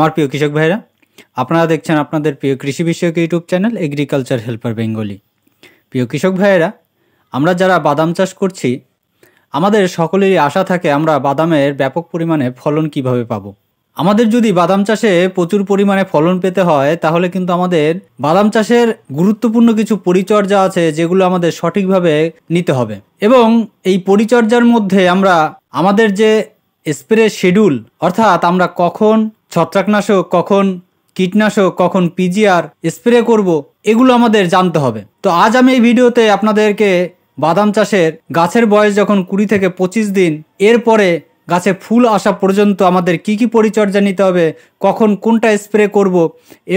আমার প্রিয় কৃষক ভাইরা আপনারা দেখছেন আপনাদের প্রিয় কৃষি বিষয়ক YouTube channel agriculture helper Bengali প্রিয় কৃষক ভাইয়েরা আমরা যারা বাদাম চাষ করছি আমাদের সকলেরই আশা থাকে আমরা বাদামের ব্যাপক পরিমাণে ফলন কিভাবে পাব আমাদের যদি বাদাম চাষে প্রচুর পরিমাণে ফলন পেতে হয় তাহলে কিন্তু আমাদের বাদাম চাষের গুরুত্বপূর্ণ কিছু পরিচর্যা আছে যেগুলো আমাদের সঠিকভাবে নিতে হবে এবং এই পরিচর্যার মধ্যে আমরা আমাদের যে স্প্রে শিডিউল অর্থাৎ আমরা কখন ছত্রাকনাশক কখন কীটনাশক কখন পিজিআর স্প্রে করব এগুলো আমাদের জানতে হবে তো আজ আমি এই ভিডিওতে আপনাদেরকে বাদাম চাষের গাছের বয়স যখন কুড়ি থেকে পঁচিশ দিন এরপরে গাছে ফুল আসা পর্যন্ত আমাদের কি কি পরিচর্যা নিতে হবে কখন কোনটা স্প্রে করব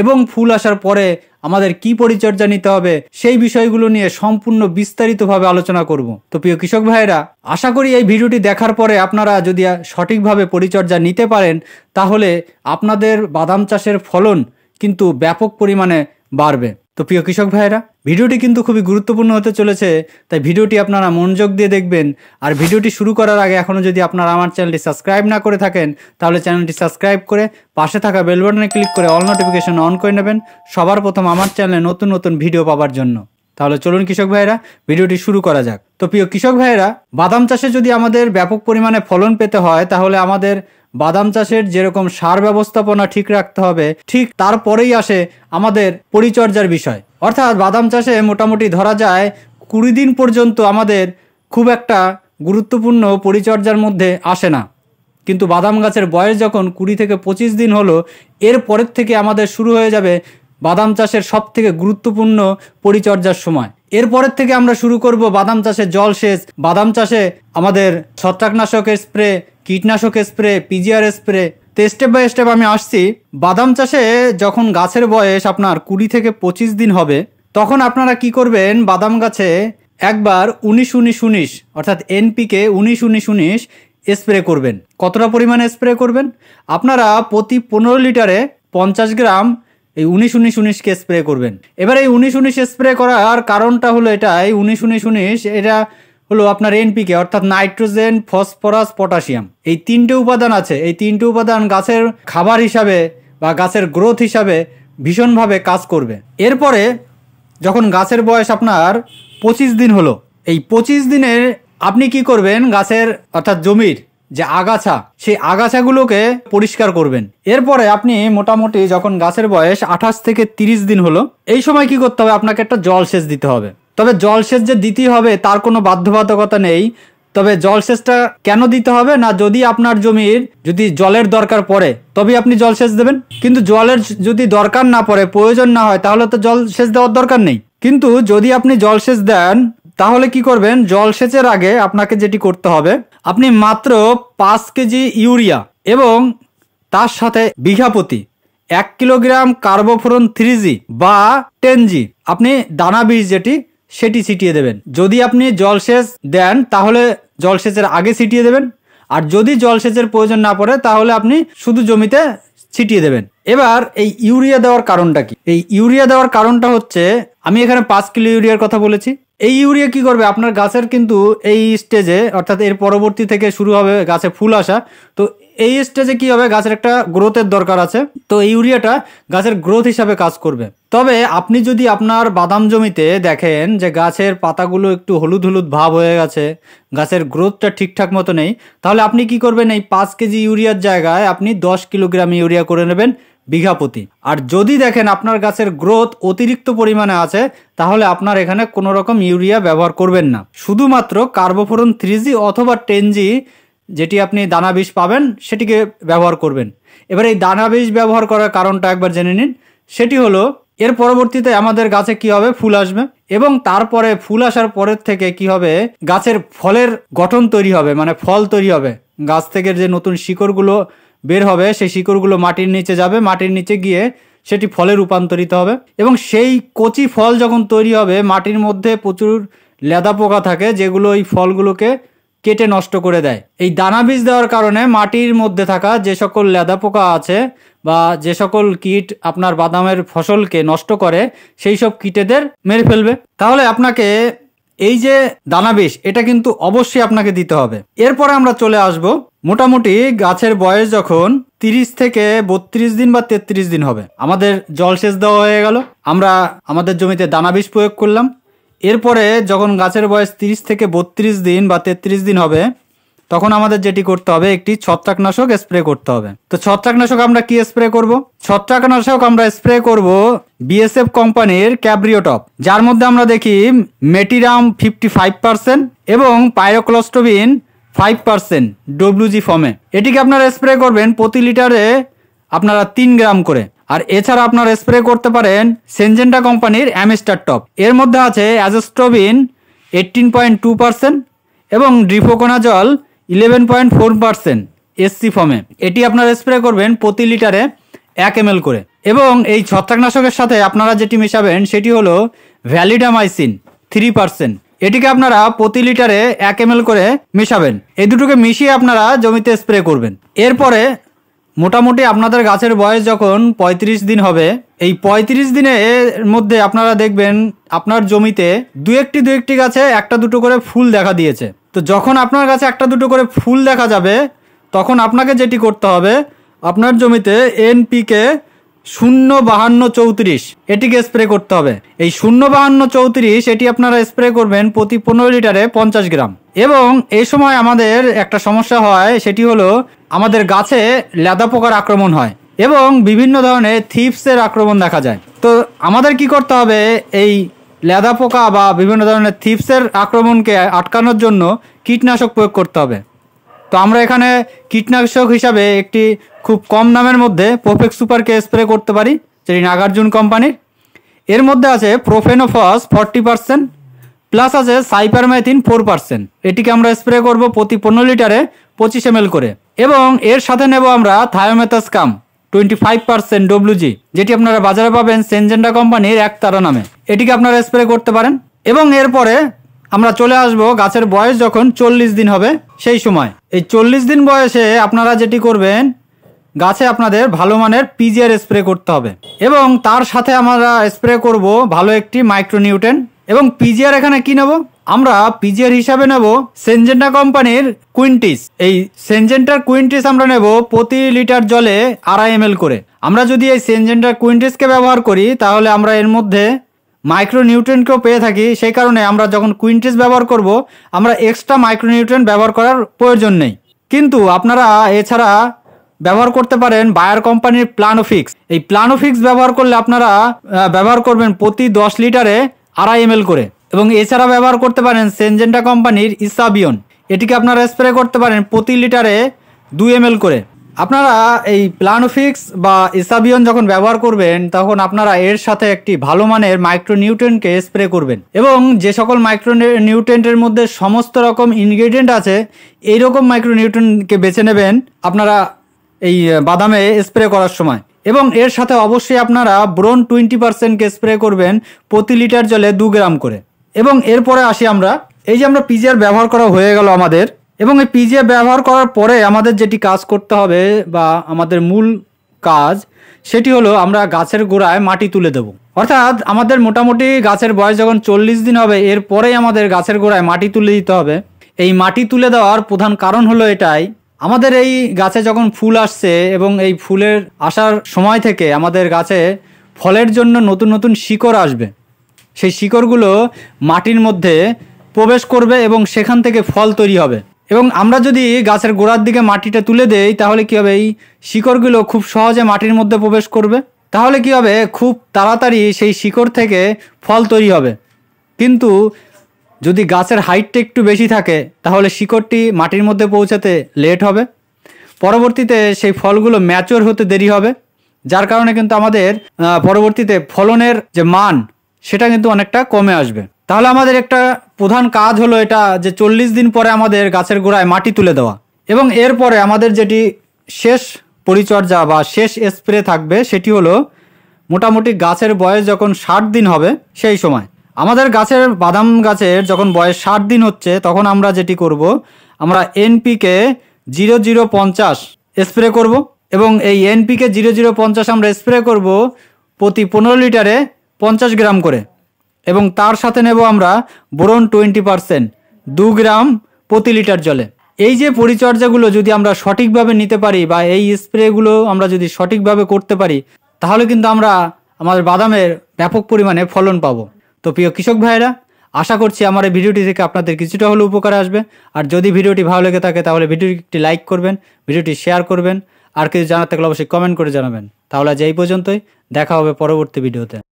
এবং ফুল আসার পরে আমাদের কি পরিচর্যা নিতে হবে সেই বিষয়গুলো নিয়ে সম্পূর্ণ বিস্তারিতভাবে আলোচনা করব তো প্রিয় কৃষক ভাইয়েরা আশা করি এই ভিডিওটি দেখার পরে আপনারা যদি সঠিকভাবে পরিচর্যা নিতে পারেন তাহলে আপনাদের বাদাম চাষের ফলন কিন্তু ব্যাপক পরিমাণে বাড়বে তো প্রিয় কৃষক ভাইয়েরা ভিডিওটি কিন্তু খুবই গুরুত্বপূর্ণ হতে চলেছে তাই ভিডিওটি আপনারা মনোযোগ দিয়ে দেখবেন আর ভিডিওটি শুরু করার আগে এখনও যদি আপনারা আমার চ্যানেলটি সাবস্ক্রাইব না করে থাকেন তাহলে চ্যানেলটি সাবস্ক্রাইব করে পাশে থাকা বেলবটনে ক্লিক করে অল নোটিফিকেশন অন করে নেবেন সবার প্রথম আমার চ্যানেলে নতুন নতুন ভিডিও পাওয়ার জন্য তাহলে চলুন কৃষক ভাইয়েরা ভিডিওটি শুরু করা যাক তো প্রিয় কৃষক ভাইয়েরা বাদাম চাষে যদি আমাদের ব্যাপক পরিমাণে ফলন পেতে হয় তাহলে আমাদের বাদাম চাষের যেরকম সার ব্যবস্থাপনা ঠিক রাখতে হবে ঠিক তারপরেই আসে আমাদের পরিচর্যার বিষয় অর্থাৎ বাদাম চাষে মোটামুটি ধরা যায় কুড়ি দিন পর্যন্ত আমাদের খুব একটা গুরুত্বপূর্ণ পরিচর্যার মধ্যে আসে না কিন্তু বাদাম গাছের বয়স যখন কুড়ি থেকে পঁচিশ দিন হলো এর পরের থেকে আমাদের শুরু হয়ে যাবে বাদাম চাষের সব থেকে গুরুত্বপূর্ণ পরিচর্যার সময় এরপরের থেকে আমরা শুরু করব বাদাম চাষে জল সেচ বাদাম চাষে আমাদের ছত্রাকনাশকের স্প্রে কীটনাশক স্প্রে পিজিআর স্প্রে তো স্টেপ বাই স্টেপ আমি আসছি বাদাম চাষে যখন গাছের বয়স আপনার কুড়ি থেকে পঁচিশ দিন হবে তখন আপনারা কি করবেন বাদাম গাছে একবার উনিশ উনিশ উনিশ অর্থাৎ এনপিকে উনিশ উনিশ উনিশ স্প্রে করবেন কতটা পরিমাণে স্প্রে করবেন আপনারা প্রতি পনেরো লিটারে পঞ্চাশ গ্রাম এই উনিশ উনিশ উনিশকে স্প্রে করবেন এবার এই উনিশ উনিশ স্প্রে করার কারণটা হলো এটাই উনিশ উনিশ উনিশ এটা হলো আপনার এনপিকে অর্থাৎ নাইট্রোজেন ফসফরাস পটাশিয়াম এই তিনটে উপাদান আছে এই তিনটে উপাদান গাছের খাবার হিসাবে বা গাছের গ্রোথ হিসাবে ভীষণভাবে কাজ করবে এরপরে যখন গাছের বয়স আপনার পঁচিশ দিন হলো এই পঁচিশ দিনের আপনি কি করবেন গাছের অর্থাৎ জমির যে আগাছা সেই আগাছাগুলোকে পরিষ্কার করবেন এরপরে আপনি মোটামুটি যখন গাছের বয়স আঠাশ থেকে তিরিশ দিন হলো এই সময় কি করতে হবে আপনাকে একটা জল সেচ দিতে হবে তবে জলসেচ যে দিতেই হবে তার কোনো বাধ্যবাধকতা নেই তবে জলসেচটা কেন দিতে হবে না যদি আপনার জমির যদি জলের দরকার পড়ে তবে আপনি জলসেচ দেবেন কিন্তু জলের যদি দরকার না পড়ে প্রয়োজন না হয় তাহলে তো জলসেচ দেওয়ার দরকার নেই কিন্তু যদি আপনি জলসেচ দেন তাহলে কি করবেন জলসেচের আগে আপনাকে যেটি করতে হবে আপনি মাত্র পাঁচ কেজি ইউরিয়া এবং তার সাথে বিঘাপতি এক কিলোগ্রাম কার্বোফোরন থ্রি জি বা টেন জি আপনি দানা বীজ যেটি সেটি ছিটিয়ে দেবেন যদি আপনি জলসেচ দেন তাহলে জলসেচের আগে ছিটিয়ে দেবেন আর যদি জলসেচের প্রয়োজন না পড়ে তাহলে আপনি শুধু জমিতে ছিটিয়ে দেবেন এবার এই ইউরিয়া দেওয়ার কারণটা কি এই ইউরিয়া দেওয়ার কারণটা হচ্ছে আমি এখানে পাঁচ কিলো ইউরিয়ার কথা বলেছি এই ইউরিয়া কি করবে আপনার গাছের কিন্তু এই স্টেজে অর্থাৎ এর পরবর্তী থেকে শুরু হবে গাছে ফুল আসা তো এই স্টেজে কি হবে গাছের একটা গ্রোথের দরকার আছে তো এই ইউরিয়াটা গাছের গ্রোথ হিসাবে কাজ করবে তবে আপনি যদি আপনার বাদাম জমিতে দেখেন যে গাছের পাতাগুলো একটু হলুদ হলুদ ভাব হয়ে গেছে গাছের গ্রোথটা ঠিকঠাক মতো নেই তাহলে আপনি কি করবেন এই পাঁচ কেজি ইউরিয়ার জায়গায় আপনি দশ কিলোগ্রাম ইউরিয়া করে নেবেন বিঘা প্রতি আর যদি দেখেন আপনার গাছের গ্রোথ অতিরিক্ত পরিমাণে আছে তাহলে আপনার এখানে কোনো রকম ইউরিয়া ব্যবহার করবেন না শুধুমাত্র কার্বোফোরন থ্রি অথবা টেন জি যেটি আপনি দানা বীজ পাবেন সেটিকে ব্যবহার করবেন এবার এই দানা বীজ ব্যবহার করার কারণটা একবার জেনে নিন সেটি হলো এর পরবর্তীতে আমাদের গাছে কি হবে ফুল আসবে এবং তারপরে ফুল আসার পরের থেকে কি হবে গাছের ফলের গঠন তৈরি হবে মানে ফল তৈরি হবে গাছ থেকে যে নতুন শিকড়গুলো বের হবে সেই শিকড়গুলো মাটির নিচে যাবে মাটির নিচে গিয়ে সেটি ফলে রূপান্তরিত হবে এবং সেই কচি ফল যখন তৈরি হবে মাটির মধ্যে প্রচুর লেদা পোকা থাকে যেগুলো এই ফলগুলোকে কেটে নষ্ট করে দেয় এই দানা বীজ দেওয়ার কারণে মাটির মধ্যে থাকা যে সকল লেদা পোকা আছে বা যে সকল কীট আপনার বাদামের ফসলকে নষ্ট করে সেই সব কীটেদের মেরে ফেলবে তাহলে আপনাকে এই যে দানা বিষ এটা কিন্তু অবশ্যই আপনাকে দিতে হবে এরপরে আমরা চলে আসব মোটামুটি গাছের বয়স যখন তিরিশ থেকে বত্রিশ দিন বা তেত্রিশ দিন হবে আমাদের জলসেচ দেওয়া হয়ে গেল আমরা আমাদের জমিতে দানা বিষ প্রয়োগ করলাম এরপরে যখন গাছের বয়স 30 থেকে বত্রিশ দিন বা ৩৩ দিন হবে তখন আমাদের যেটি করতে হবে একটি ছত্রাকনাশক স্প্রে করতে হবে তো ছত্রাকনাশক আমরা কি স্প্রে করব ছত্রাকনাশক আমরা স্প্রে করব বিএসএফ কোম্পানির ক্যাব্রিওটপ যার মধ্যে আমরা দেখি মেটিরাম ফিফটি ফাইভ পার্সেন্ট এবং পাইরোক্লস্টোবিন ফাইভ পার্সেন্ট ডব্লিউজি ফর্মে এটিকে আপনারা স্প্রে করবেন প্রতি লিটারে আপনারা তিন গ্রাম করে আর এছাড়া আপনার স্প্রে করতে পারেন সেনজেন্টা কোম্পানির অ্যামিস্টার টপ এর মধ্যে আছে azoxystrobin eighteen point two percent এবং difenoconazole eleven point four percent SC ফর্মে এটি আপনার স্প্রে করবেন প্রতি লিটারে এক এম করে এবং এই ছত্রাকনাশকের সাথে আপনারা যেটি মেশাবেন সেটি হলো ভ্যালিডামাইসিন থ্রি পারসেন্ট এটিকে আপনারা প্রতি লিটারে এক এম করে মেশাবেন এই দুটোকে মিশিয়ে আপনারা জমিতে স্প্রে করবেন এরপরে মোটামুটি আপনাদের গাছের বয়স যখন ৩৫ দিন হবে এই ৩৫ দিনে এর মধ্যে আপনারা দেখবেন আপনার জমিতে দু একটি দু একটি গাছে একটা দুটো করে ফুল দেখা দিয়েছে তো যখন আপনার গাছে একটা দুটো করে ফুল দেখা যাবে তখন আপনাকে যেটি করতে হবে আপনার জমিতে এনপিকে শূন্য বাহান্ন চৌত্রিশ এটিকে স্প্রে করতে হবে এই শূন্য বাহান্ন চৌত্রিশ এটি আপনারা স্প্রে করবেন প্রতি পনেরো লিটারে পঞ্চাশ গ্রাম এবং এই সময় আমাদের একটা সমস্যা হয় সেটি হলো আমাদের গাছে লেদা পোকার আক্রমণ হয় এবং বিভিন্ন ধরনের থিপসের আক্রমণ দেখা যায় তো আমাদের কি করতে হবে এই লেদা পোকা বা বিভিন্ন ধরনের থিপসের আক্রমণকে আটকানোর জন্য কীটনাশক প্রয়োগ করতে হবে তো আমরা এখানে কীটনাশক হিসাবে একটি খুব কম দামের মধ্যে প্রোফেক্স সুপারকে স্প্রে করতে পারি যেটি নাগার্জুন কোম্পানির এর মধ্যে আছে প্রোফেনোফস ফর্টি পার্সেন্ট প্লাস আছে সাইপারমাইথিন ফোর পার্সেন্ট এটিকে আমরা স্প্রে করব প্রতি পনেরো লিটারে পঁচিশ এম করে এবং এর সাথে নেব আমরা কাম টোয়েন্টি ফাইভ পার্সেন্ট ডব্লুজি যেটি আপনারা বাজারে পাবেন সেনজেন্ডা কোম্পানির এক তারা নামে এটিকে আপনারা স্প্রে করতে পারেন এবং এরপরে আমরা চলে আসব গাছের বয়স যখন চল্লিশ দিন হবে সেই সময় এই চল্লিশ দিন বয়সে আপনারা যেটি করবেন গাছে আপনাদের ভালো মানের পিজিআর স্প্রে করতে হবে এবং তার সাথে আমরা স্প্রে করব ভালো একটি মাইক্রোনিউটেন এবং পিজিআর এখানে কি নেব আমরা পিজিআর হিসাবে নেব সেনজেন্টা কোম্পানির কুইন্টিস এই সেনজেন্টার কুইন্টিস আমরা নেব প্রতি লিটার জলে আড়াই এম করে আমরা যদি এই সেনজেন্টার কুইন্টিসকে ব্যবহার করি তাহলে আমরা এর মধ্যে মাইক্রোনিউট্রেনকেও পেয়ে থাকি সেই কারণে আমরা যখন কুইন্টিস ব্যবহার করব আমরা এক্সট্রা মাইক্রোনিউট্রেন ব্যবহার করার প্রয়োজন নেই কিন্তু আপনারা এছাড়া ব্যবহার করতে পারেন বায়ার কোম্পানির প্লানোফিক্স এই প্লানোফিক্স ব্যবহার করলে আপনারা ব্যবহার করবেন প্রতি দশ লিটারে আড়াই এম করে এবং এছাড়া ব্যবহার করতে পারেন সেনজেন্টা কোম্পানির ইসাবিয়ন এটিকে আপনারা স্প্রে করতে পারেন প্রতি লিটারে দুই এম করে আপনারা এই প্লানোফিক্স বা ইসাবিয়ন যখন ব্যবহার করবেন তখন আপনারা এর সাথে একটি ভালো মানের মাইক্রোনিউট্রেন্টকে স্প্রে করবেন এবং যে সকল মাইক্রো নিউট্রেন্টের মধ্যে সমস্ত রকম ইনগ্রেডিয়েন্ট আছে এইরকম মাইক্রোনিউট্রেন্টকে বেছে নেবেন আপনারা এই বাদামে স্প্রে করার সময় এবং এর সাথে অবশ্যই আপনারা ব্রোন টোয়েন্টি পার্সেন্টকে স্প্রে করবেন প্রতি লিটার জলে দু গ্রাম করে এবং এরপরে আসি আমরা এই যে আমরা পিজিআর ব্যবহার করা হয়ে গেল আমাদের এবং এই পিজিআর ব্যবহার করার পরে আমাদের যেটি কাজ করতে হবে বা আমাদের মূল কাজ সেটি হলো আমরা গাছের গোড়ায় মাটি তুলে দেব অর্থাৎ আমাদের মোটামুটি গাছের বয়স যখন চল্লিশ দিন হবে এরপরেই আমাদের গাছের গোড়ায় মাটি তুলে দিতে হবে এই মাটি তুলে দেওয়ার প্রধান কারণ হলো এটাই আমাদের এই গাছে যখন ফুল আসছে এবং এই ফুলের আসার সময় থেকে আমাদের গাছে ফলের জন্য নতুন নতুন শিকড় আসবে সেই শিকড়গুলো মাটির মধ্যে প্রবেশ করবে এবং সেখান থেকে ফল তৈরি হবে এবং আমরা যদি গাছের গোড়ার দিকে মাটিটা তুলে দেই তাহলে কী হবে এই শিকড়গুলো খুব সহজে মাটির মধ্যে প্রবেশ করবে তাহলে কী হবে খুব তাড়াতাড়ি সেই শিকড় থেকে ফল তৈরি হবে কিন্তু যদি গাছের হাইটটা একটু বেশি থাকে তাহলে শিকড়টি মাটির মধ্যে পৌঁছাতে লেট হবে পরবর্তীতে সেই ফলগুলো ম্যাচোর হতে দেরি হবে যার কারণে কিন্তু আমাদের পরবর্তীতে ফলনের যে মান সেটা কিন্তু অনেকটা কমে আসবে তাহলে আমাদের একটা প্রধান কাজ হলো এটা যে চল্লিশ দিন পরে আমাদের গাছের গোড়ায় মাটি তুলে দেওয়া এবং এরপরে আমাদের যেটি শেষ পরিচর্যা বা শেষ স্প্রে থাকবে সেটি হলো মোটামুটি গাছের বয়স যখন ষাট দিন হবে সেই সময় আমাদের গাছের বাদাম গাছের যখন বয়স ষাট দিন হচ্ছে তখন আমরা যেটি করব আমরা এনপিকে জিরো জিরো পঞ্চাশ স্প্রে করব এবং এই এনপিকে জিরো জিরো পঞ্চাশ আমরা স্প্রে করব প্রতি পনেরো লিটারে পঞ্চাশ গ্রাম করে এবং তার সাথে নেব আমরা বোরন টোয়েন্টি পারসেন্ট দু গ্রাম প্রতি লিটার জলে এই যে পরিচর্যাগুলো যদি আমরা সঠিকভাবে নিতে পারি বা এই স্প্রেগুলো আমরা যদি সঠিকভাবে করতে পারি তাহলে কিন্তু আমরা আমাদের বাদামের ব্যাপক পরিমাণে ফলন পাবো তো প্রিয় কৃষক ভাইরা আশা করছি আমার এই ভিডিওটি থেকে আপনাদের কিছুটা হলেও উপকার আসবে আর যদি ভিডিওটি ভালো লেগে থাকে তাহলে ভিডিওটি লাইক করবেন ভিডিওটি শেয়ার করবেন আর কিছু জানার থাকলে অবশ্যই কমেন্ট করে জানাবেন তাহলে আজ এই পর্যন্তই দেখা হবে পরবর্তী ভিডিওতে